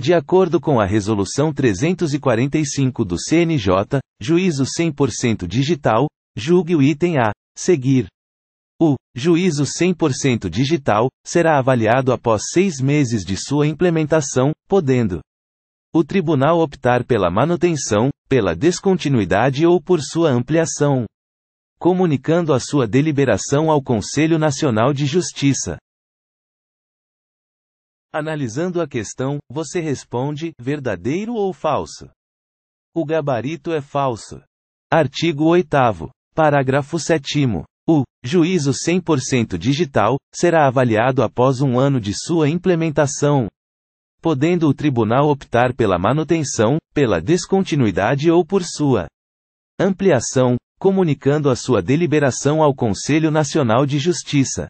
De acordo com a Resolução 345 do CNJ, Juízo 100% Digital, julgue o item a seguir. O juízo 100% digital será avaliado após seis meses de sua implementação, podendo o tribunal optar pela manutenção, pela descontinuidade ou por sua ampliação, comunicando a sua deliberação ao Conselho Nacional de Justiça. Analisando a questão, você responde: verdadeiro ou falso? O gabarito é falso. Artigo 8. Parágrafo 7. O juízo 100% digital será avaliado após um ano de sua implementação, podendo o tribunal optar pela manutenção, pela descontinuidade ou por sua ampliação, comunicando a sua deliberação ao Conselho Nacional de Justiça.